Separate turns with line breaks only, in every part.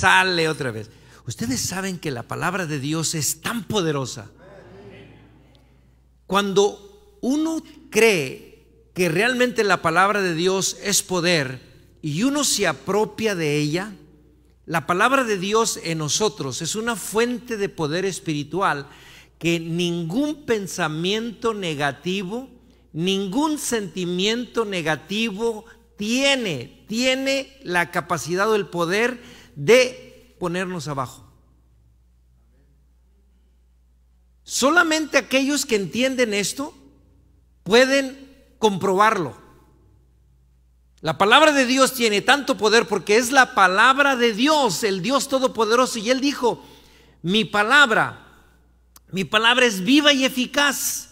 sale otra vez. Ustedes saben que la palabra de Dios es tan poderosa. Cuando uno cree que realmente la palabra de Dios es poder y uno se apropia de ella, la palabra de Dios en nosotros es una fuente de poder espiritual que ningún pensamiento negativo, ningún sentimiento negativo tiene, tiene la capacidad o el poder de ponernos abajo. Solamente aquellos que entienden esto pueden comprobarlo. La palabra de Dios tiene tanto poder porque es la palabra de Dios, el Dios Todopoderoso. Y Él dijo, mi palabra, mi palabra es viva y eficaz.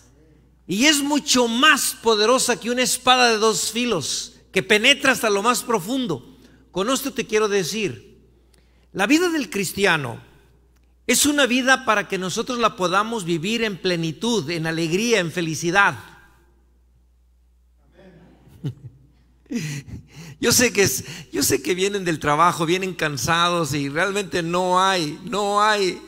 Y es mucho más poderosa que una espada de dos filos que penetra hasta lo más profundo. Con esto te quiero decir la vida del cristiano es una vida para que nosotros la podamos vivir en plenitud, en alegría, en felicidad. Yo sé que es, yo sé que vienen del trabajo, vienen cansados y realmente no hay, no hay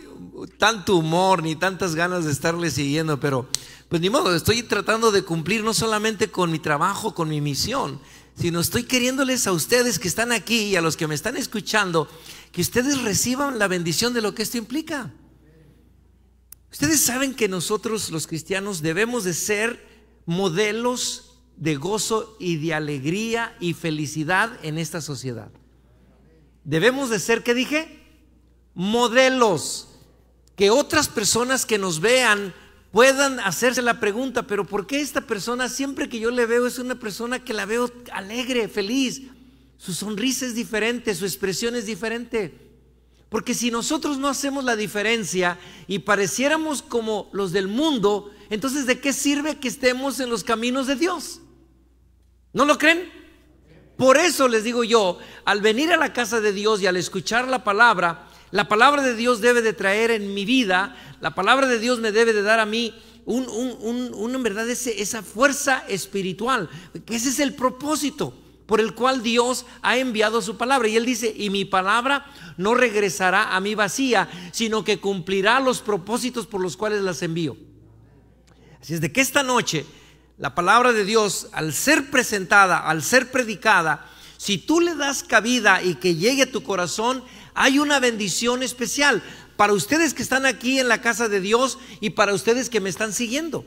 tanto humor ni tantas ganas de estarle siguiendo, pero pues ni modo, estoy tratando de cumplir no solamente con mi trabajo, con mi misión, sino estoy queriéndoles a ustedes que están aquí y a los que me están escuchando, que ustedes reciban la bendición de lo que esto implica. Ustedes saben que nosotros los cristianos debemos de ser modelos de gozo y de alegría y felicidad en esta sociedad. Debemos de ser, ¿qué dije? Modelos. Que otras personas que nos vean puedan hacerse la pregunta, pero ¿por qué esta persona siempre que yo le veo es una persona que la veo alegre, feliz? Su sonrisa es diferente, su expresión es diferente. Porque si nosotros no hacemos la diferencia y pareciéramos como los del mundo, entonces ¿de qué sirve que estemos en los caminos de Dios? ¿No lo creen? Por eso les digo yo, al venir a la casa de Dios y al escuchar la palabra, la palabra de Dios debe de traer en mi vida, la palabra de Dios me debe de dar a mí un, en verdad esa fuerza espiritual. Ese es el propósito por el cual Dios ha enviado su palabra. Y él dice, y mi palabra no regresará a mí vacía, sino que cumplirá los propósitos por los cuales las envío. Así es de que esta noche la palabra de Dios, al ser presentada, al ser predicada, si tú le das cabida y que llegue a tu corazón, hay una bendición especial para ustedes que están aquí en la casa de Dios y para ustedes que me están siguiendo.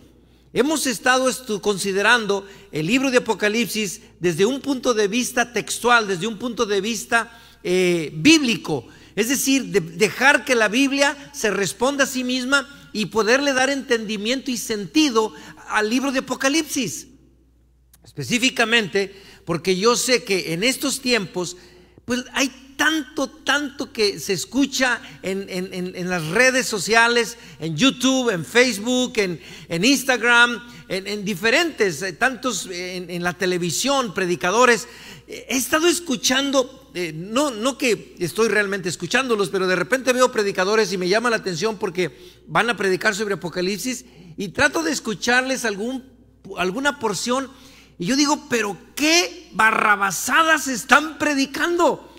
Hemos estado considerando el libro de Apocalipsis desde un punto de vista textual, desde un punto de vista eh, bíblico. Es decir, dejar que la Biblia se responda a sí misma y poderle dar entendimiento y sentido al libro de Apocalipsis. Específicamente, porque yo sé que en estos tiempos, pues hay tanto, tanto que se escucha en, las redes sociales, en YouTube, en Facebook, en, Instagram, en, diferentes, eh, tantos eh, en, la televisión, predicadores. He estado escuchando, eh, no, no que estoy realmente escuchándolos, pero de repente veo predicadores y me llama la atención porque van a predicar sobre Apocalipsis y trato de escucharles algún, alguna porción. Y yo digo, pero qué barrabasadas están predicando.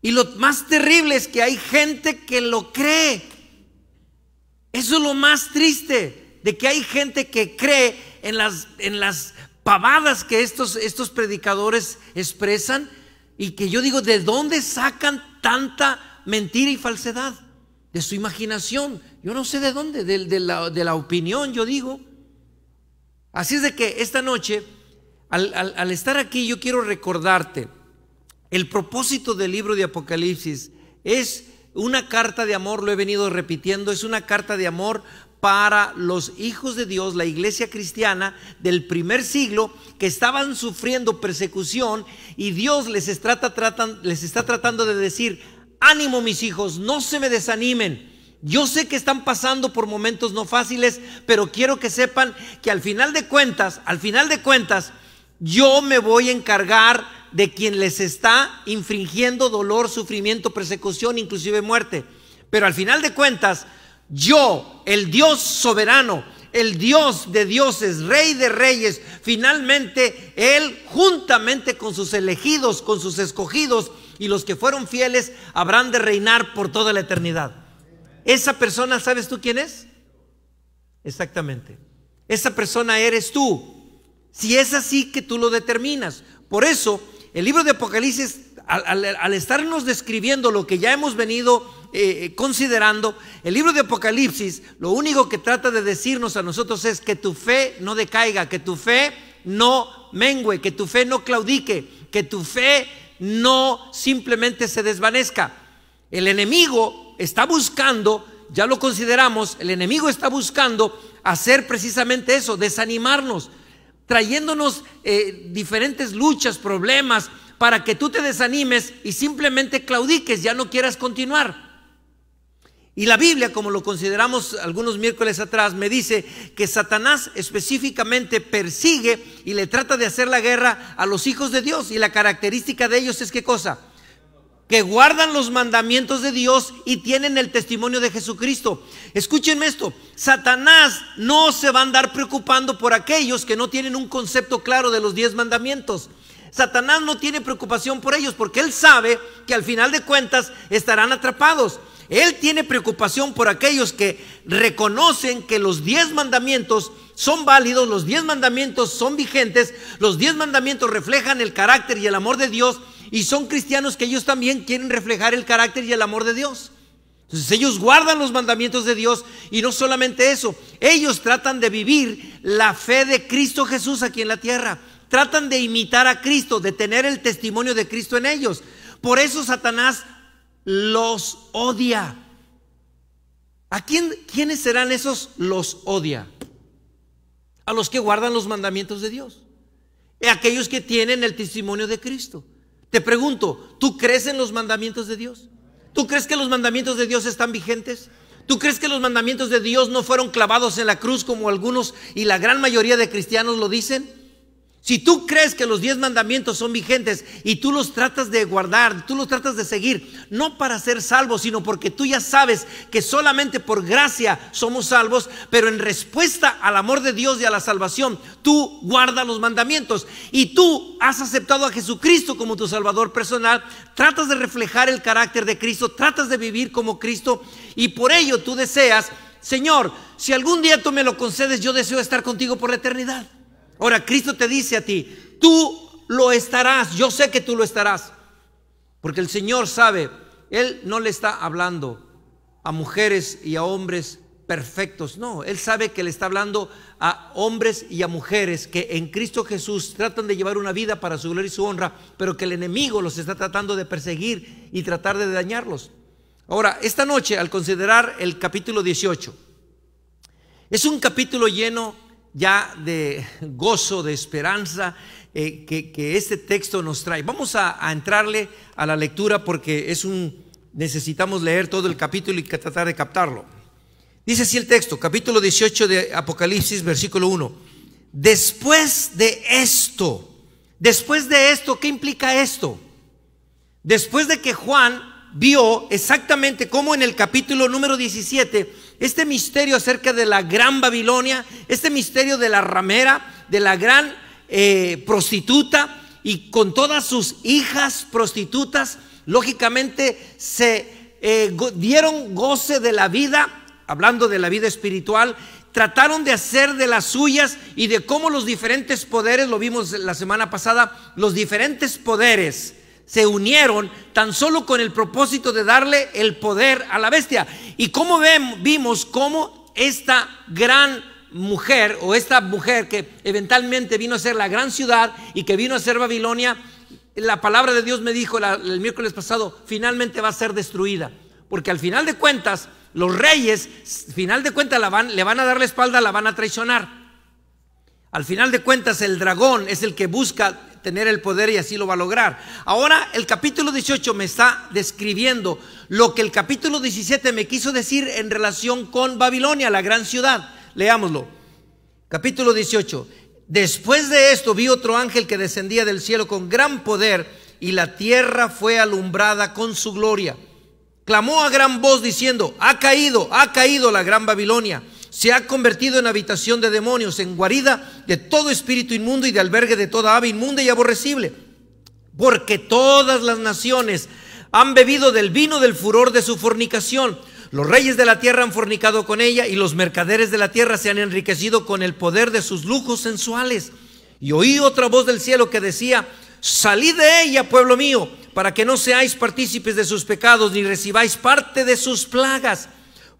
Y lo más terrible es que hay gente que lo cree. Eso es lo más triste, de que hay gente que cree en las, en las pavadas que estos, estos predicadores expresan y que yo digo, ¿de dónde sacan tanta mentira y falsedad? De su imaginación. Yo no sé de dónde, de, la, de la, opinión, yo digo. Así es de que esta noche, al estar aquí, yo quiero recordarte el propósito del libro de Apocalipsis es una carta de amor, lo he venido repitiendo, es una carta de amor para los hijos de Dios, la iglesia cristiana del primer siglo, que estaban sufriendo persecución y Dios les está, les está tratando de decir, ánimo mis hijos, no se me desanimen. Yo sé que están pasando por momentos no fáciles, pero quiero que sepan que al final de cuentas, al final de cuentas, yo me voy a encargar de quien les está infringiendo dolor, sufrimiento, persecución, inclusive muerte. Pero al final de cuentas, yo, el Dios soberano, el Dios de dioses, rey de reyes, finalmente Él, juntamente con sus elegidos, con sus escogidos y los que fueron fieles, habrán de reinar por toda la eternidad. Esa persona, ¿sabes tú quién es? Exactamente. Esa persona eres tú. Si es así que tú lo determinas. Por eso el libro de Apocalipsis, al, estarnos describiendo lo que ya hemos venido eh, eh, considerando, el libro de Apocalipsis lo único que trata de decirnos a nosotros es que tu fe no decaiga, que tu fe no mengüe, que tu fe no claudique, que tu fe no simplemente se desvanezca. El enemigo está buscando, ya lo consideramos, el enemigo está buscando hacer precisamente eso, desanimarnos, trayéndonos eh, diferentes luchas, problemas, para que tú te desanimes y simplemente claudiques, ya no quieras continuar. Y la Biblia, como lo consideramos algunos miércoles atrás, me dice que Satanás específicamente persigue y le trata de hacer la guerra a los hijos de Dios. Y la característica de ellos es qué cosa? que guardan los mandamientos de Dios y tienen el testimonio de Jesucristo. Escúchenme esto, Satanás no se va a andar preocupando por aquellos que no tienen un concepto claro de los diez mandamientos. Satanás no tiene preocupación por ellos porque él sabe que al final de cuentas estarán atrapados. Él tiene preocupación por aquellos que reconocen que los diez mandamientos son válidos, los diez mandamientos son vigentes, los diez mandamientos reflejan el carácter y el amor de Dios y son cristianos que ellos también quieren reflejar el carácter y el amor de Dios. Entonces ellos guardan los mandamientos de Dios y no solamente eso, ellos tratan de vivir la fe de Cristo Jesús aquí en la tierra, tratan de imitar a Cristo, de tener el testimonio de Cristo en ellos. Por eso Satanás los odia. ¿A quién, quiénes serán esos los odia? A los que guardan los mandamientos de Dios, a aquellos que tienen el testimonio de Cristo. Te pregunto, ¿tú crees en los mandamientos de Dios? ¿Tú crees que los mandamientos de Dios están vigentes? ¿Tú crees que los mandamientos de Dios no fueron clavados en la cruz como algunos y la gran mayoría de cristianos lo dicen? Si tú crees que los diez mandamientos son vigentes y tú los tratas de guardar, tú los tratas de seguir, no para ser salvos, sino porque tú ya sabes que solamente por gracia somos salvos, pero en respuesta al amor de Dios y a la salvación, tú guardas los mandamientos y tú has aceptado a Jesucristo como tu Salvador personal, tratas de reflejar el carácter de Cristo, tratas de vivir como Cristo y por ello tú deseas, Señor, si algún día tú me lo concedes, yo deseo estar contigo por la eternidad. Ahora, Cristo te dice a ti, tú lo estarás, yo sé que tú lo estarás, porque el Señor sabe, Él no le está hablando a mujeres y a hombres perfectos, no, Él sabe que le está hablando a hombres y a mujeres que en Cristo Jesús tratan de llevar una vida para su gloria y su honra, pero que el enemigo los está tratando de perseguir y tratar de dañarlos. Ahora, esta noche, al considerar el capítulo 18, es un capítulo lleno ya de gozo, de esperanza eh, que, este texto nos trae. Vamos a, entrarle a la lectura porque es un necesitamos leer todo el capítulo y tratar de captarlo. Dice así el texto, capítulo 18 de Apocalipsis, versículo 1. Después de esto, después de esto, ¿qué implica esto? Después de que Juan vio exactamente cómo en el capítulo número 17 este misterio acerca de la gran Babilonia, este misterio de la ramera, de la gran eh, prostituta y con todas sus hijas prostitutas, lógicamente se eh, dieron goce de la vida, hablando de la vida espiritual, trataron de hacer de las suyas y de cómo los diferentes poderes, lo vimos la semana pasada, los diferentes poderes se unieron tan solo con el propósito de darle el poder a la bestia. Y como vimos cómo esta gran mujer o esta mujer que eventualmente vino a ser la gran ciudad y que vino a ser Babilonia, la palabra de Dios me dijo el miércoles pasado, finalmente va a ser destruida. Porque al final de cuentas, los reyes, al final de cuentas, la van, le van a dar la espalda, la van a traicionar. Al final de cuentas, el dragón es el que busca tener el poder y así lo va a lograr. Ahora el capítulo 18 me está describiendo lo que el capítulo 17 me quiso decir en relación con Babilonia, la gran ciudad. Leámoslo. Capítulo 18. Después de esto vi otro ángel que descendía del cielo con gran poder y la tierra fue alumbrada con su gloria. Clamó a gran voz diciendo, ha caído, ha caído la gran Babilonia se ha convertido en habitación de demonios, en guarida de todo espíritu inmundo y de albergue de toda ave inmunda y aborrecible. Porque todas las naciones han bebido del vino del furor de su fornicación. Los reyes de la tierra han fornicado con ella y los mercaderes de la tierra se han enriquecido con el poder de sus lujos sensuales. Y oí otra voz del cielo que decía, salid de ella, pueblo mío, para que no seáis partícipes de sus pecados ni recibáis parte de sus plagas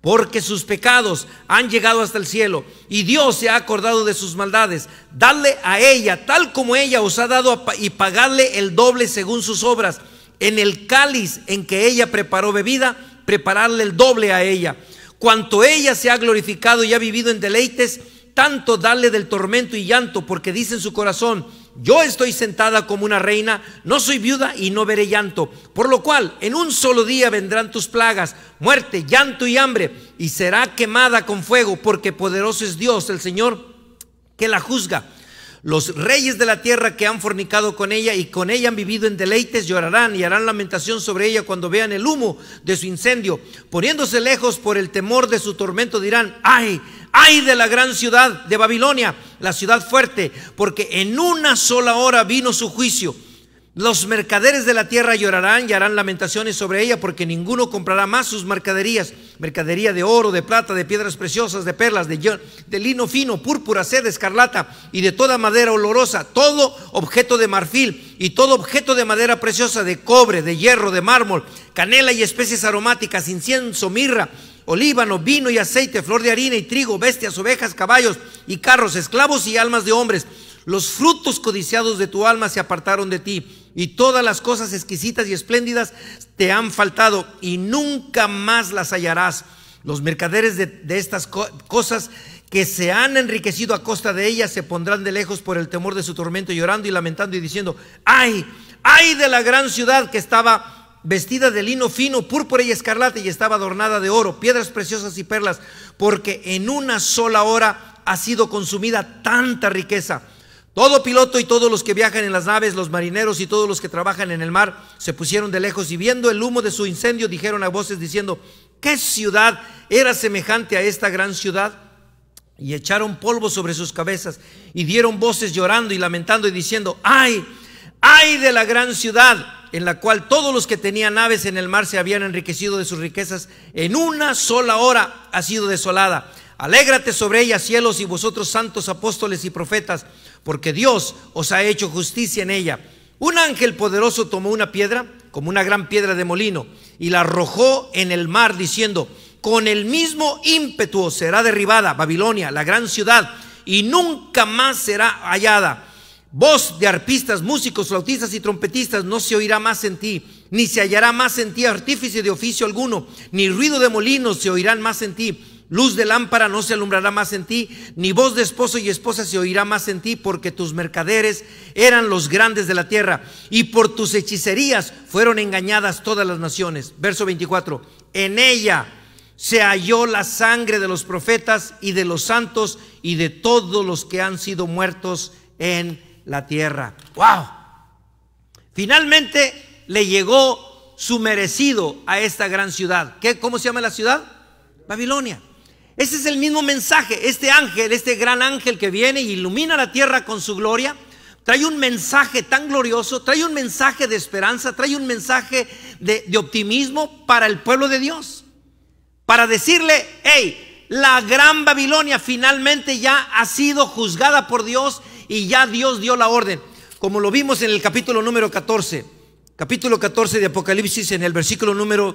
porque sus pecados han llegado hasta el cielo y Dios se ha acordado de sus maldades. dale a ella tal como ella os ha dado y pagadle el doble según sus obras. En el cáliz en que ella preparó bebida, prepararle el doble a ella. Cuanto ella se ha glorificado y ha vivido en deleites, tanto darle del tormento y llanto, porque dice en su corazón, yo estoy sentada como una reina, no soy viuda y no veré llanto. Por lo cual, en un solo día vendrán tus plagas, muerte, llanto y hambre, y será quemada con fuego, porque poderoso es Dios, el Señor, que la juzga. Los reyes de la tierra que han fornicado con ella y con ella han vivido en deleites llorarán y harán lamentación sobre ella cuando vean el humo de su incendio. Poniéndose lejos por el temor de su tormento dirán, ay, ay de la gran ciudad de Babilonia, la ciudad fuerte, porque en una sola hora vino su juicio los mercaderes de la tierra llorarán y harán lamentaciones sobre ella, porque ninguno comprará más sus mercaderías, mercadería de oro, de plata, de piedras preciosas, de perlas, de, lino fino, púrpura, seda, escarlata y de toda madera olorosa, todo objeto de marfil y todo objeto de madera preciosa, de cobre, de hierro, de mármol, canela y especies aromáticas, incienso, mirra, olíbano, vino y aceite, flor de harina y trigo, bestias, ovejas, caballos y carros, esclavos y almas de hombres los frutos codiciados de tu alma se apartaron de ti y todas las cosas exquisitas y espléndidas te han faltado y nunca más las hallarás. Los mercaderes de, estas cosas que se han enriquecido a costa de ellas se pondrán de lejos por el temor de su tormento, llorando y lamentando y diciendo, ay, ay de la gran ciudad que estaba vestida de lino fino, púrpura y escarlata y estaba adornada de oro, piedras preciosas y perlas, porque en una sola hora ha sido consumida tanta riqueza. Todo piloto y todos los que viajan en las naves, los marineros y todos los que trabajan en el mar, se pusieron de lejos y viendo el humo de su incendio dijeron a voces diciendo, ¿qué ciudad era semejante a esta gran ciudad? Y echaron polvo sobre sus cabezas y dieron voces llorando y lamentando y diciendo, ay, ay de la gran ciudad en la cual todos los que tenían naves en el mar se habían enriquecido de sus riquezas, en una sola hora ha sido desolada. Alégrate sobre ella, cielos, y vosotros santos apóstoles y profetas porque Dios os ha hecho justicia en ella. Un ángel poderoso tomó una piedra, como una gran piedra de molino, y la arrojó en el mar, diciendo, con el mismo ímpetu será derribada Babilonia, la gran ciudad, y nunca más será hallada. Voz de arpistas, músicos, flautistas y trompetistas no se oirá más en ti, ni se hallará más en ti artífice de oficio alguno, ni ruido de molinos se oirán más en ti Luz de lámpara no se alumbrará más en ti, ni voz de esposo y esposa se oirá más en ti, porque tus mercaderes eran los grandes de la tierra, y por tus hechicerías fueron engañadas todas las naciones. Verso 24. En ella se halló la sangre de los profetas y de los santos y de todos los que han sido muertos en la tierra. ¡Wow! Finalmente le llegó su merecido a esta gran ciudad. ¿Qué, ¿Cómo se llama la ciudad? Babilonia. Ese es el mismo mensaje. Este ángel, este gran ángel que viene y ilumina la tierra con su gloria, trae un mensaje tan glorioso, trae un mensaje de esperanza, trae un mensaje de, optimismo para el pueblo de Dios. Para decirle, hey, la gran Babilonia finalmente ya ha sido juzgada por Dios y ya Dios dio la orden. Como lo vimos en el capítulo número 14, capítulo 14 de Apocalipsis, en el versículo número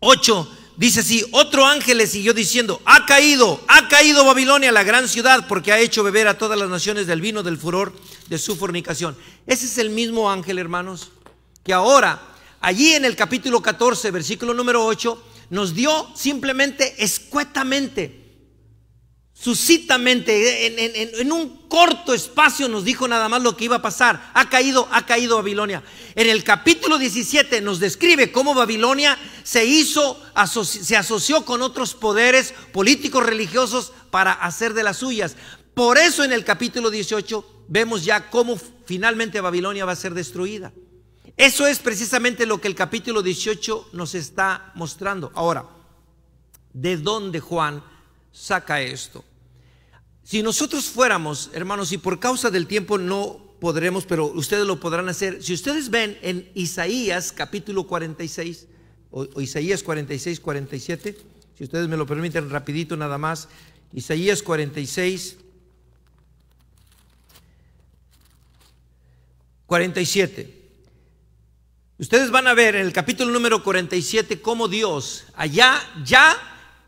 8 dice así, otro ángel le siguió diciendo, ha caído, ha caído Babilonia, la gran ciudad, porque ha hecho beber a todas las naciones del vino, del furor, de su fornicación. Ese es el mismo ángel, hermanos, que ahora, allí en el capítulo 14, versículo número 8, nos dio simplemente escuetamente suscitamente, en, un corto espacio nos dijo nada más lo que iba a pasar. Ha caído, ha caído Babilonia. En el capítulo 17 nos describe cómo Babilonia se hizo, se asoció con otros poderes políticos, religiosos, para hacer de las suyas. Por eso en el capítulo 18 vemos ya cómo finalmente Babilonia va a ser destruida. Eso es precisamente lo que el capítulo 18 nos está mostrando. Ahora, ¿de dónde Juan saca esto? Si nosotros fuéramos, hermanos, y por causa del tiempo no podremos, pero ustedes lo podrán hacer, si ustedes ven en Isaías capítulo 46, o, Isaías 46, 47, si ustedes me lo permiten rapidito nada más, Isaías 46, 47. Ustedes van a ver en el capítulo número 47 cómo Dios, allá ya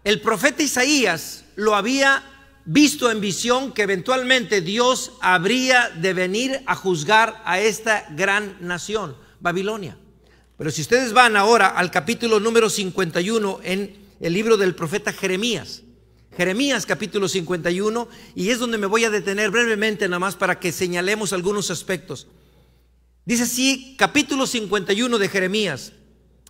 el profeta Isaías lo había visto en visión que eventualmente Dios habría de venir a juzgar a esta gran nación, Babilonia. Pero si ustedes van ahora al capítulo número 51 en el libro del profeta Jeremías, Jeremías capítulo 51, y es donde me voy a detener brevemente nada más para que señalemos algunos aspectos. Dice así, capítulo 51 de Jeremías,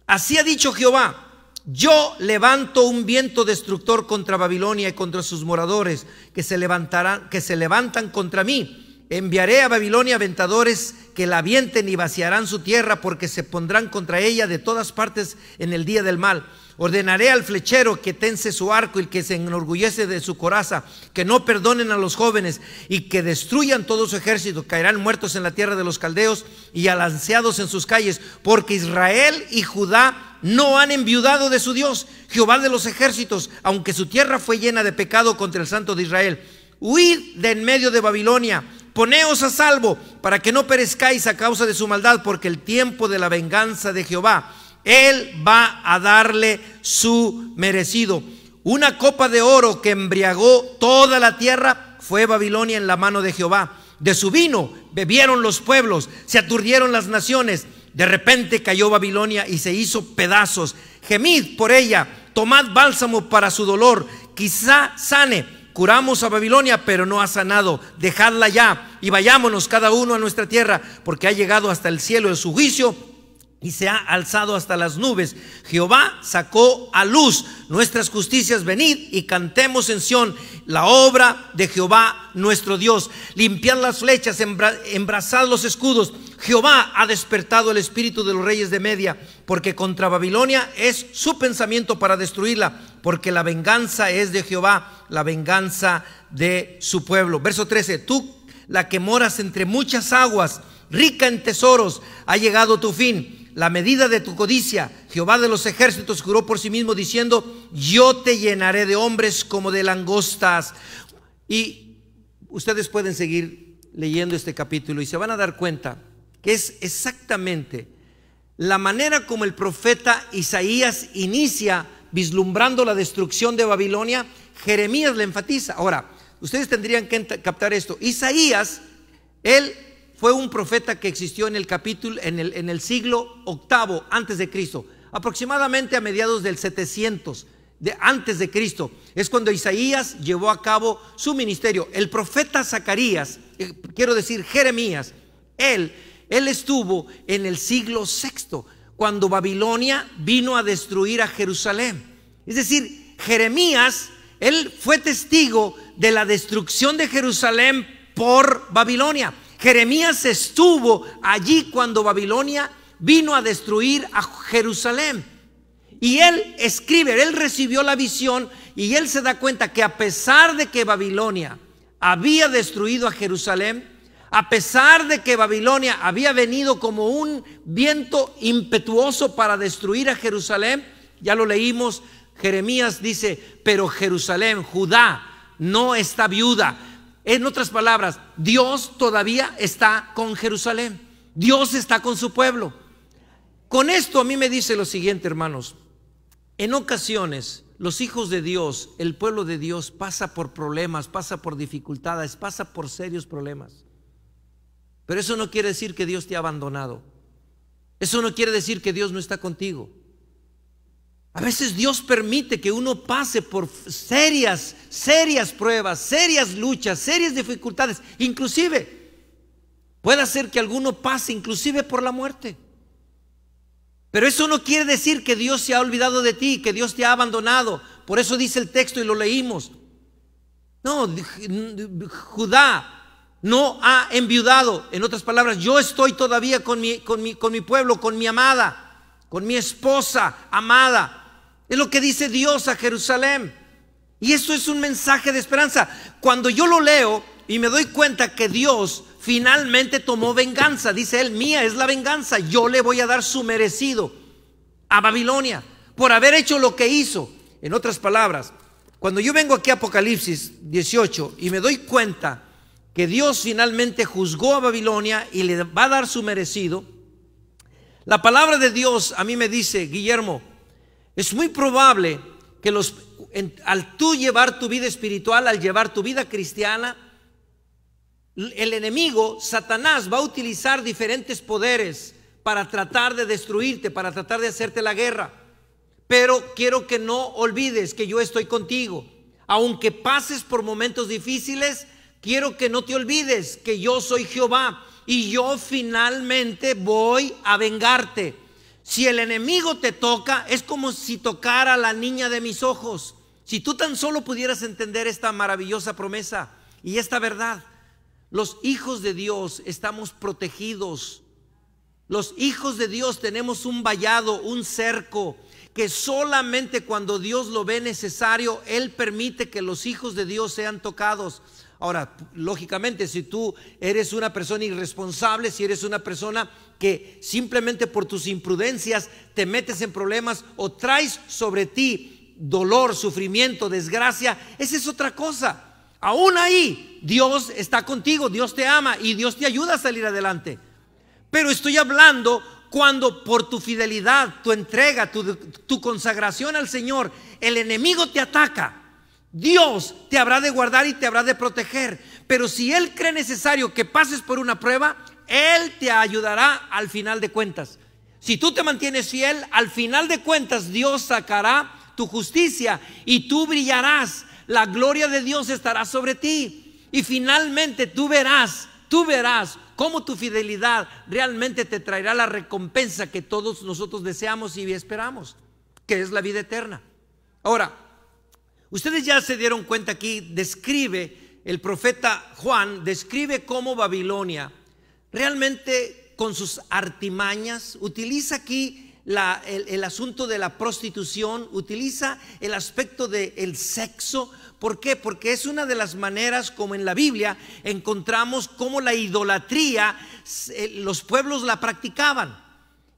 así ha dicho Jehová, yo levanto un viento destructor contra Babilonia y contra sus moradores que se levantarán, que se levantan contra mí. Enviaré a Babilonia aventadores que la avienten y vaciarán su tierra porque se pondrán contra ella de todas partes en el día del mal. Ordenaré al flechero que tense su arco y que se enorgullece de su coraza, que no perdonen a los jóvenes y que destruyan todo su ejército. Caerán muertos en la tierra de los caldeos y alanceados en sus calles, porque Israel y Judá no han enviudado de su Dios, Jehová de los ejércitos, aunque su tierra fue llena de pecado contra el santo de Israel. Huid de en medio de Babilonia, poneos a salvo, para que no perezcáis a causa de su maldad, porque el tiempo de la venganza de Jehová él va a darle su merecido. Una copa de oro que embriagó toda la tierra fue Babilonia en la mano de Jehová. De su vino bebieron los pueblos, se aturdieron las naciones. De repente cayó Babilonia y se hizo pedazos. Gemid por ella, tomad bálsamo para su dolor, quizá sane. Curamos a Babilonia, pero no ha sanado. Dejadla ya y vayámonos cada uno a nuestra tierra, porque ha llegado hasta el cielo de su juicio y se ha alzado hasta las nubes. Jehová sacó a luz nuestras justicias, venid y cantemos en Sión la obra de Jehová nuestro Dios. Limpiad las flechas, embrazad los escudos. Jehová ha despertado el espíritu de los reyes de Media, porque contra Babilonia es su pensamiento para destruirla, porque la venganza es de Jehová, la venganza de su pueblo. Verso 13, tú la que moras entre muchas aguas, rica en tesoros, ha llegado tu fin la medida de tu codicia. Jehová de los ejércitos juró por sí mismo diciendo, yo te llenaré de hombres como de langostas. Y ustedes pueden seguir leyendo este capítulo y se van a dar cuenta que es exactamente la manera como el profeta Isaías inicia vislumbrando la destrucción de Babilonia, Jeremías le enfatiza. Ahora, ustedes tendrían que captar esto. Isaías, él fue un profeta que existió en el capítulo, en el, en el siglo octavo antes de Cristo, aproximadamente a mediados del 700 de antes de Cristo. Es cuando Isaías llevó a cabo su ministerio. El profeta Zacarías, eh, quiero decir Jeremías, él, él estuvo en el siglo sexto, cuando Babilonia vino a destruir a Jerusalén. Es decir, Jeremías, él fue testigo de la destrucción de Jerusalén por Babilonia. Jeremías estuvo allí cuando Babilonia vino a destruir a Jerusalén. Y él escribe, él recibió la visión y él se da cuenta que a pesar de que Babilonia había destruido a Jerusalén, a pesar de que Babilonia había venido como un viento impetuoso para destruir a Jerusalén, ya lo leímos, Jeremías dice, pero Jerusalén, Judá, no está viuda, en otras palabras, Dios todavía está con Jerusalén. Dios está con su pueblo. Con esto a mí me dice lo siguiente, hermanos. En ocasiones los hijos de Dios, el pueblo de Dios pasa por problemas, pasa por dificultades, pasa por serios problemas. Pero eso no quiere decir que Dios te ha abandonado. Eso no quiere decir que Dios no está contigo. A veces Dios permite que uno pase por serias, serias pruebas, serias luchas, serias dificultades. Inclusive, puede hacer que alguno pase inclusive por la muerte. Pero eso no quiere decir que Dios se ha olvidado de ti, que Dios te ha abandonado. Por eso dice el texto y lo leímos. No, Judá no ha enviudado. En otras palabras, yo estoy todavía con mi, con mi, con mi pueblo, con mi amada, con mi esposa amada. Es lo que dice Dios a Jerusalén. Y esto es un mensaje de esperanza. Cuando yo lo leo y me doy cuenta que Dios finalmente tomó venganza, dice él, mía es la venganza, yo le voy a dar su merecido a Babilonia por haber hecho lo que hizo. En otras palabras, cuando yo vengo aquí a Apocalipsis 18 y me doy cuenta que Dios finalmente juzgó a Babilonia y le va a dar su merecido, la palabra de Dios a mí me dice, Guillermo, es muy probable que los, al tú llevar tu vida espiritual, al llevar tu vida cristiana, el enemigo, Satanás, va a utilizar diferentes poderes para tratar de destruirte, para tratar de hacerte la guerra. Pero quiero que no olvides que yo estoy contigo. Aunque pases por momentos difíciles, quiero que no te olvides que yo soy Jehová y yo finalmente voy a vengarte. Si el enemigo te toca, es como si tocara a la niña de mis ojos. Si tú tan solo pudieras entender esta maravillosa promesa y esta verdad, los hijos de Dios estamos protegidos. Los hijos de Dios tenemos un vallado, un cerco, que solamente cuando Dios lo ve necesario, Él permite que los hijos de Dios sean tocados. Ahora, lógicamente, si tú eres una persona irresponsable, si eres una persona que simplemente por tus imprudencias te metes en problemas o traes sobre ti dolor, sufrimiento, desgracia, esa es otra cosa. Aún ahí Dios está contigo, Dios te ama y Dios te ayuda a salir adelante. Pero estoy hablando cuando por tu fidelidad, tu entrega, tu, tu consagración al Señor, el enemigo te ataca. Dios te habrá de guardar y te habrá de proteger. Pero si Él cree necesario que pases por una prueba, él te ayudará al final de cuentas. Si tú te mantienes fiel, al final de cuentas Dios sacará tu justicia y tú brillarás. La gloria de Dios estará sobre ti. Y finalmente tú verás, tú verás cómo tu fidelidad realmente te traerá la recompensa que todos nosotros deseamos y esperamos, que es la vida eterna. Ahora, ustedes ya se dieron cuenta aquí, describe, el profeta Juan describe cómo Babilonia realmente con sus artimañas, utiliza aquí el, asunto de la prostitución, utiliza el aspecto del sexo. ¿Por qué? Porque es una de las maneras como en la Biblia encontramos cómo la idolatría eh, los pueblos la practicaban.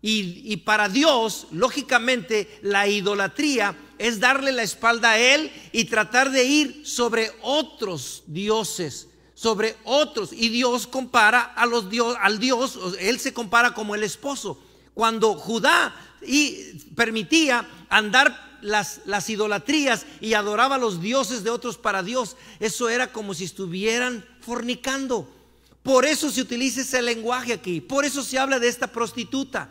Y, y, para Dios, lógicamente, la idolatría es darle la espalda a Él y tratar de ir sobre otros dioses sobre otros. Y Dios compara a los Dios, al Dios, Él se compara como el esposo. Cuando Judá y permitía andar las, las idolatrías y adoraba a los dioses de otros para Dios, eso era como si estuvieran fornicando. Por eso se utiliza ese lenguaje aquí, por eso se habla de esta prostituta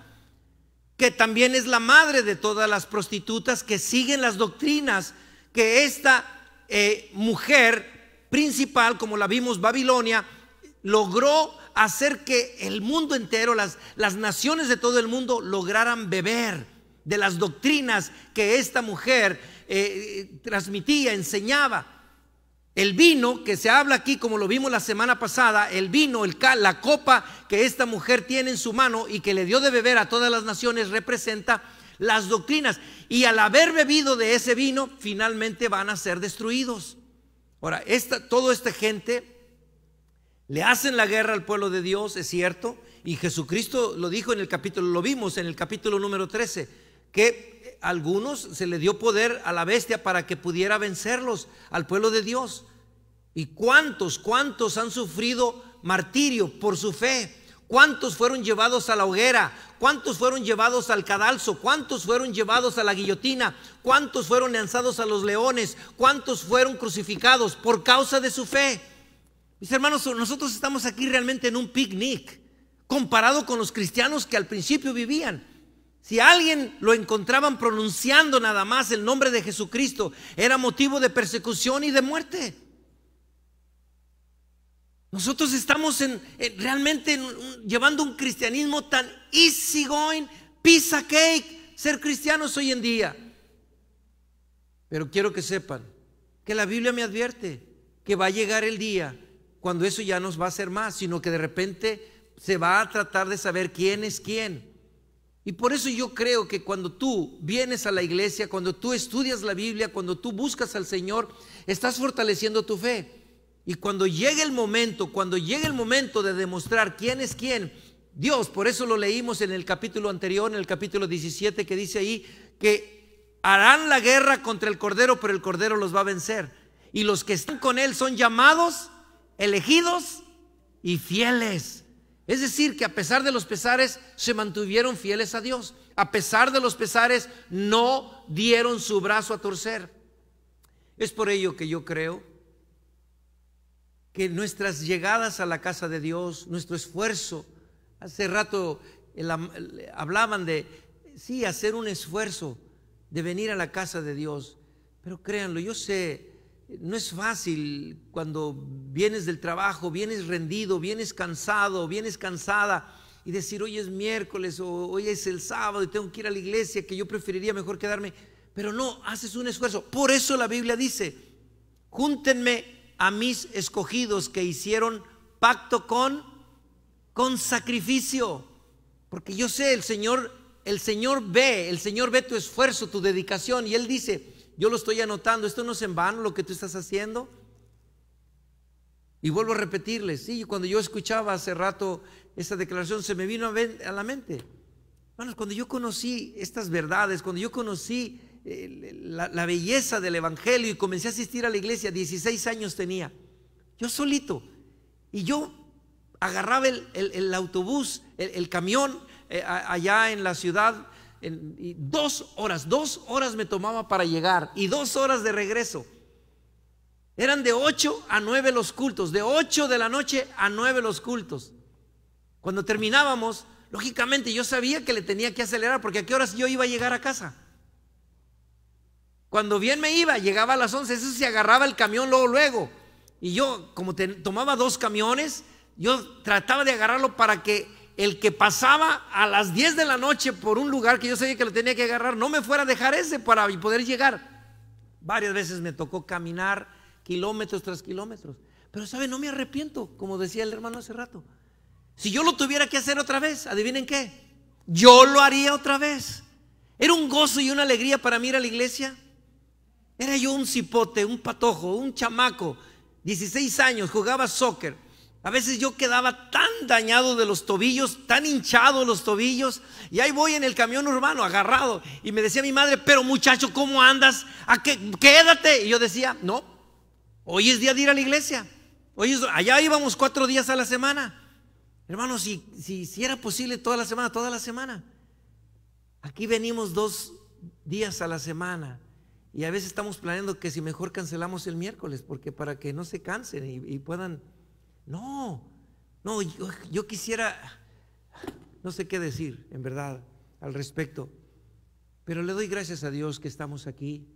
que también es la madre de todas las prostitutas que siguen las doctrinas que esta eh, mujer principal, como la vimos, Babilonia, logró hacer que el mundo entero, las, naciones de todo el mundo, lograran beber de las doctrinas que esta mujer eh, transmitía, enseñaba. El vino que se habla aquí, como lo vimos la semana pasada, el vino, la copa que esta mujer tiene en su mano y que le dio de beber a todas las naciones, representa las doctrinas. Y al haber bebido de ese vino, finalmente van a ser destruidos. Ahora, esta, toda esta gente le hacen la guerra al pueblo de Dios, es cierto, y Jesucristo lo dijo en el capítulo, lo vimos en el capítulo número 13, que a algunos se le dio poder a la bestia para que pudiera vencerlos al pueblo de Dios. ¿Y cuántos, cuántos han sufrido martirio por su fe? ¿Cuántos fueron llevados a la hoguera? ¿Cuántos fueron llevados al cadalso? ¿Cuántos fueron llevados a la guillotina? ¿Cuántos fueron lanzados a los leones? ¿Cuántos fueron crucificados por causa de su fe? Mis hermanos, nosotros estamos aquí realmente en un picnic comparado con los cristianos que al principio vivían. Si alguien lo encontraban pronunciando nada más el nombre de Jesucristo, era motivo de persecución y de muerte. Nosotros estamos en, realmente llevando un cristianismo tan easy going, pizza cake, ser cristianos hoy en día. Pero quiero que sepan que la Biblia me advierte que va a llegar el día cuando eso ya nos va a hacer más, sino que de repente se va a tratar de saber quién es quién. Y por eso yo creo que cuando tú vienes a la iglesia, cuando tú estudias la Biblia, cuando tú buscas al Señor, estás fortaleciendo tu fe. Y cuando llegue el momento, cuando llegue el momento de demostrar quién es quién, Dios, por eso lo leímos en el capítulo anterior, en el capítulo 17, que dice ahí que harán la guerra contra el Cordero, pero el Cordero los va a vencer. Y los que están con él son llamados, elegidos y fieles. Es decir, que a pesar de los pesares, se mantuvieron fieles a Dios. A pesar de los pesares, no dieron su brazo a torcer. Es por ello que yo creo que nuestras llegadas a la casa de Dios, nuestro esfuerzo, hace rato hablaban de, sí, hacer un esfuerzo de venir a la casa de Dios, pero créanlo, yo sé, no es fácil cuando vienes del trabajo, vienes rendido, vienes cansado, vienes cansada y decir, hoy es miércoles o hoy es el sábado y tengo que ir a la iglesia, que yo preferiría mejor quedarme. Pero no, haces un esfuerzo. Por eso la Biblia dice, júntenme a mis escogidos que hicieron pacto con con sacrificio, porque yo sé, el Señor el Señor ve, el Señor ve tu esfuerzo, tu dedicación y él dice, yo lo estoy anotando, esto no es en vano lo que tú estás haciendo. Y vuelvo a repetirles, sí, cuando yo escuchaba hace rato esa declaración se me vino a la mente. Hermanos, cuando yo conocí estas verdades, cuando yo conocí la, belleza del Evangelio y comencé a asistir a la iglesia, 16 años tenía, yo solito. Y yo agarraba el, autobús, el, camión, eh, allá en la ciudad, en, y dos horas, dos horas me tomaba para llegar y dos horas de regreso. Eran de 8 a 9 los cultos, de 8 de la noche a 9 los cultos. Cuando terminábamos, lógicamente yo sabía que le tenía que acelerar porque a qué horas yo iba a llegar a casa. Cuando bien me iba, llegaba a las 11, eso se agarraba el camión luego, luego. Y yo, como tomaba dos camiones, yo trataba de agarrarlo para que el que pasaba a las 10 de la noche por un lugar que yo sabía que lo tenía que agarrar, no me fuera a dejar ese para poder llegar. Varias veces me tocó caminar kilómetros tras kilómetros. Pero, ¿sabe? No me arrepiento, como decía el hermano hace rato. Si yo lo tuviera que hacer otra vez, adivinen qué, yo lo haría otra vez. Era un gozo y una alegría para mí ir a la iglesia. Era yo un cipote, un patojo, un chamaco, 16 años, jugaba soccer. A veces yo quedaba tan dañado de los tobillos, tan hinchado los tobillos, y ahí voy en el camión urbano agarrado. Y me decía mi madre, pero muchacho, ¿cómo andas? ¿A qué? Quédate. Y yo decía, no, hoy es día de ir a la iglesia. Hoy allá íbamos cuatro días a la semana. Hermano, si, si, si era posible toda la semana, toda la semana. Aquí venimos dos días a la semana. Y a veces estamos planeando que si mejor cancelamos el miércoles, porque para que no se cansen y, puedan... No, no, yo, quisiera... No sé qué decir, en verdad, al respecto. Pero le doy gracias a Dios que estamos aquí.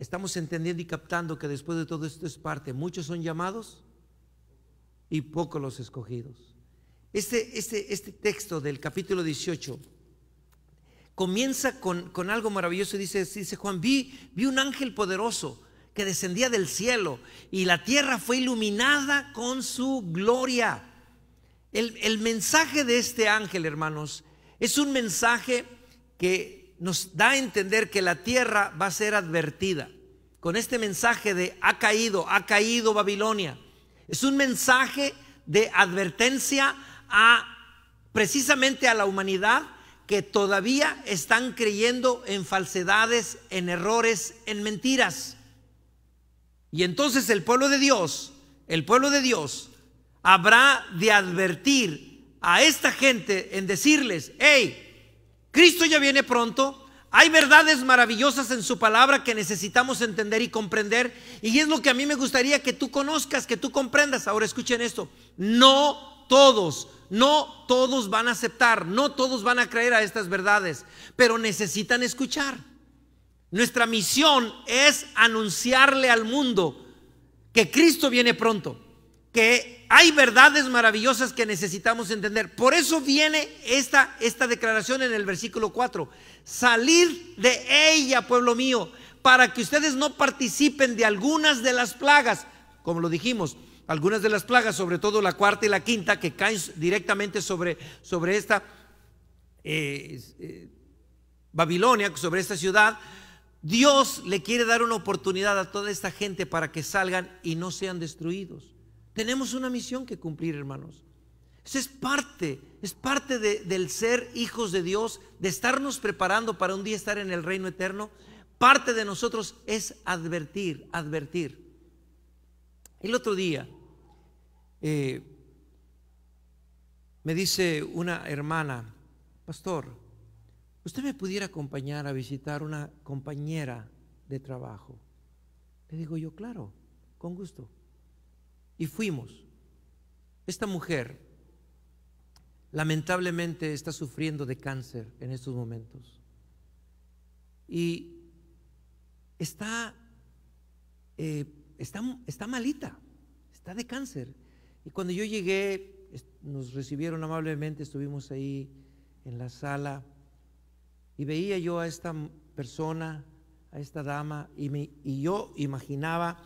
Estamos entendiendo y captando que después de todo esto es parte. Muchos son llamados y pocos los escogidos. Este, este, este texto del capítulo 18 comienza con, algo maravilloso y dice, dice Juan, vi, vi un ángel poderoso que descendía del cielo y la tierra fue iluminada con su gloria. El, el, mensaje de este ángel, hermanos, es un mensaje que nos da a entender que la tierra va a ser advertida. Con este mensaje de ha caído, ha caído Babilonia. Es un mensaje de advertencia a precisamente a la humanidad que todavía están creyendo en falsedades, en errores, en mentiras. Y entonces el pueblo de Dios, el pueblo de Dios, habrá de advertir a esta gente en decirles, hey, Cristo ya viene pronto, hay verdades maravillosas en su palabra que necesitamos entender y comprender. Y es lo que a mí me gustaría que tú conozcas, que tú comprendas. Ahora escuchen esto. No todos no todos van a aceptar, no todos van a creer a estas verdades, pero necesitan escuchar. Nuestra misión es anunciarle al mundo que Cristo viene pronto, que hay verdades maravillosas que necesitamos entender. Por eso viene esta, esta declaración en el versículo 4. Salir de ella, pueblo mío, para que ustedes no participen de algunas de las plagas, como lo dijimos, algunas de las plagas, sobre todo la cuarta y la quinta, que caen directamente sobre, sobre esta eh, eh, Babilonia, sobre esta ciudad, Dios le quiere dar una oportunidad a toda esta gente para que salgan y no sean destruidos. Tenemos una misión que cumplir, hermanos. eso es parte, es parte del ser hijos de Dios, de estarnos preparando para un día estar en el reino eterno. Parte de nosotros es advertir, advertir. El otro día eh, me dice una hermana, pastor, ¿usted me pudiera acompañar a visitar una compañera de trabajo? Le digo yo, claro, con gusto. Y fuimos. Esta mujer lamentablemente está sufriendo de cáncer en estos momentos. Y está eh, está, malita, está de cáncer. Y cuando yo llegué, nos recibieron amablemente, estuvimos ahí en la sala y veía yo a esta persona, a esta dama, y, me, y yo imaginaba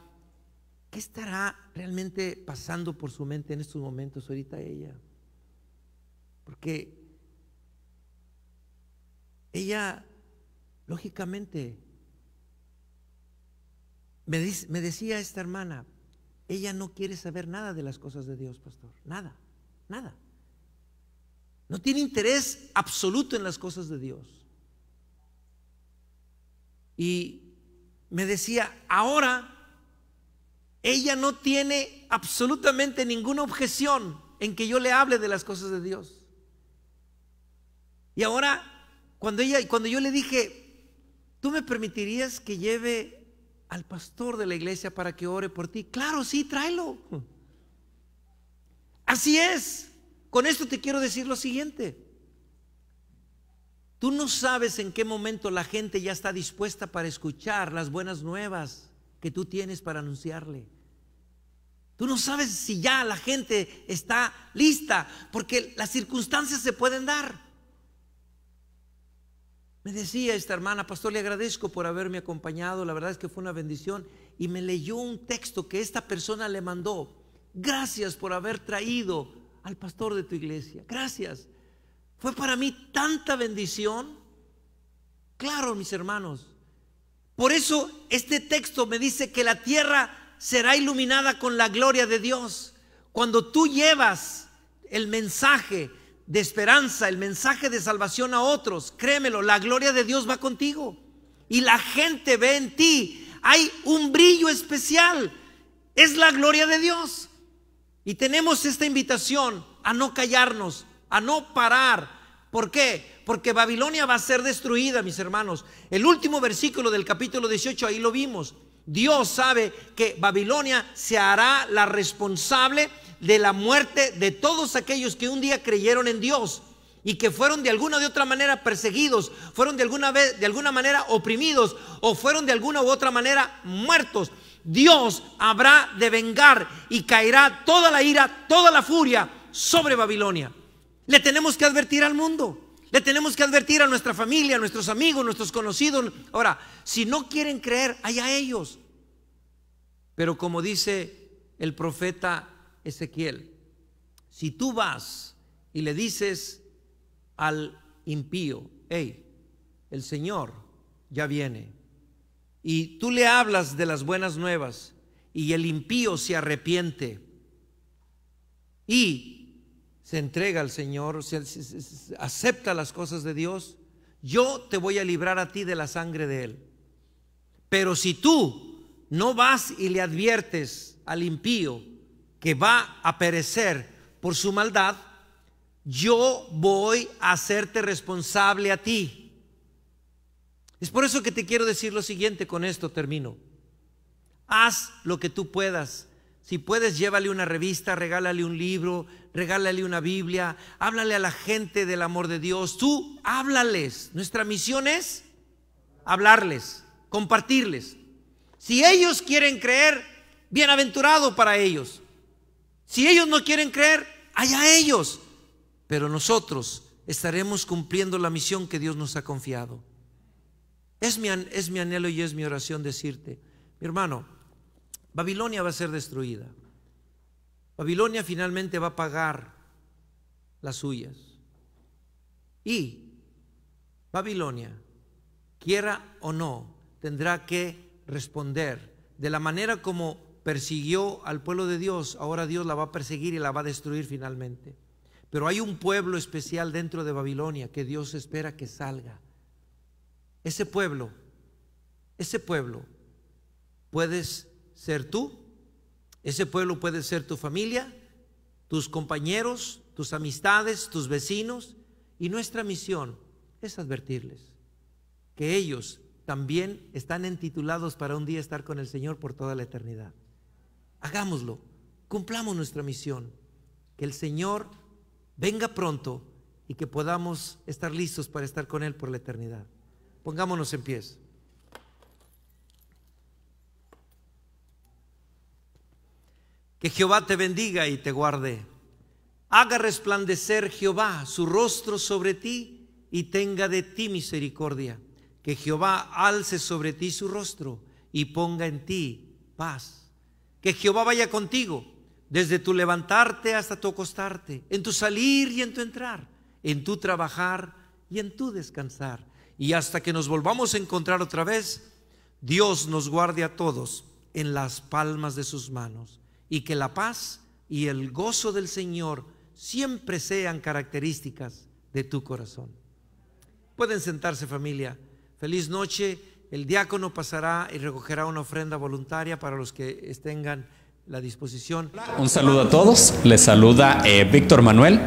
qué estará realmente pasando por su mente en estos momentos ahorita ella. Porque ella, lógicamente, me, decía esta hermana, ella no quiere saber nada de las cosas de Dios, pastor. Nada, nada. No tiene interés absoluto en las cosas de Dios. Y me decía, ahora ella no tiene absolutamente ninguna objeción en que yo le hable de las cosas de Dios. Y ahora, cuando, ella, cuando yo le dije, ¿tú me permitirías que lleve al pastor de la iglesia para que ore por ti. Claro, sí, tráelo. Así es. Con esto te quiero decir lo siguiente. Tú no sabes en qué momento la gente ya está dispuesta para escuchar las buenas nuevas que tú tienes para anunciarle. Tú no sabes si ya la gente está lista, porque las circunstancias se pueden dar. Me decía esta hermana, pastor, le agradezco por haberme acompañado, la verdad es que fue una bendición, y me leyó un texto que esta persona le mandó. Gracias por haber traído al pastor de tu iglesia, gracias. Fue para mí tanta bendición. Claro, mis hermanos. Por eso este texto me dice que la tierra será iluminada con la gloria de Dios. Cuando tú llevas el mensaje de esperanza, el mensaje de salvación a otros, créemelo, la gloria de Dios va contigo. Y la gente ve en ti, hay un brillo especial, es la gloria de Dios. Y tenemos esta invitación a no callarnos, a no parar. ¿Por qué? Porque Babilonia va a ser destruida, mis hermanos. El último versículo del capítulo 18, ahí lo vimos. Dios sabe que Babilonia se hará la responsable de la muerte de todos aquellos que un día creyeron en Dios y que fueron de alguna u otra manera perseguidos, fueron de alguna, vez, de alguna manera oprimidos o fueron de alguna u otra manera muertos. Dios habrá de vengar y caerá toda la ira, toda la furia sobre Babilonia. Le tenemos que advertir al mundo. Le tenemos que advertir a nuestra familia, a nuestros amigos, a nuestros conocidos. Ahora, si no quieren creer, a ellos. Pero como dice el profeta Ezequiel, si tú vas y le dices al impío, hey, el Señor ya viene, y tú le hablas de las buenas nuevas, y el impío se arrepiente y se entrega al Señor, acepta las cosas de Dios, yo te voy a librar a ti de la sangre de Él. Pero si tú no vas y le adviertes al impío, que va a perecer por su maldad, yo voy a hacerte responsable a ti. Es por eso que te quiero decir lo siguiente, con esto termino. Haz lo que tú puedas. Si puedes, llévale una revista, regálale un libro, regálale una Biblia, háblale a la gente del amor de Dios. Tú háblales. Nuestra misión es hablarles, compartirles. Si ellos quieren creer, bienaventurado para ellos. Si ellos no quieren creer, allá ellos. Pero nosotros estaremos cumpliendo la misión que Dios nos ha confiado. Es mi, es mi anhelo y es mi oración decirte, mi hermano, Babilonia va a ser destruida. Babilonia finalmente va a pagar las suyas. Y Babilonia, quiera o no, tendrá que responder de la manera como persiguió al pueblo de Dios, ahora Dios la va a perseguir y la va a destruir finalmente. Pero hay un pueblo especial dentro de Babilonia que Dios espera que salga. Ese pueblo, ese pueblo, puedes ser tú, ese pueblo puede ser tu familia, tus compañeros, tus amistades, tus vecinos. Y nuestra misión es advertirles que ellos también están entitulados para un día estar con el Señor por toda la eternidad. Hagámoslo, cumplamos nuestra misión. Que el Señor venga pronto y que podamos estar listos para estar con Él por la eternidad. Pongámonos en pies. Que Jehová te bendiga y te guarde. Haga resplandecer Jehová su rostro sobre ti y tenga de ti misericordia. Que Jehová alce sobre ti su rostro y ponga en ti paz. Jehová vaya contigo, desde tu levantarte hasta tu acostarte, en tu salir y en tu entrar, en tu trabajar y en tu descansar. Y hasta que nos volvamos a encontrar otra vez, Dios nos guarde a todos en las palmas de sus manos y que la paz y el gozo del Señor siempre sean características de tu corazón. Pueden sentarse familia. Feliz noche el diácono pasará y recogerá una ofrenda voluntaria para los que tengan la disposición. Un saludo a todos, les saluda eh, Víctor Manuel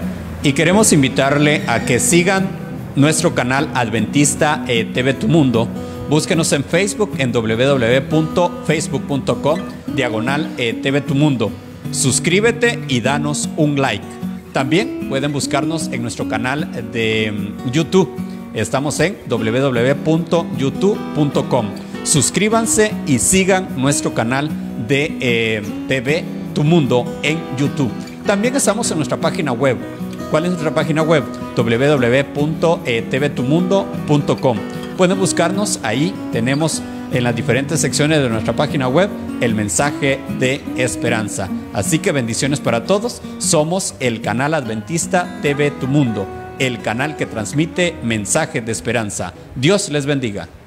y queremos invitarle a que sigan nuestro canal Adventista eh, TV Tu Mundo. Búsquenos en Facebook en www.facebook.com diagonal eh, TV Tu Mundo. Suscríbete y danos un like. También pueden buscarnos en nuestro canal de mm, YouTube Estamos en www.youtube.com. Suscríbanse y sigan nuestro canal de eh, TV Tu Mundo en YouTube. También estamos en nuestra página web. ¿Cuál es nuestra página web? www.tvtumundo.com. E Pueden buscarnos ahí, tenemos en las diferentes secciones de nuestra página web el mensaje de esperanza. Así que bendiciones para todos. Somos el canal adventista TV Tu Mundo el canal que transmite mensajes de esperanza. Dios les bendiga.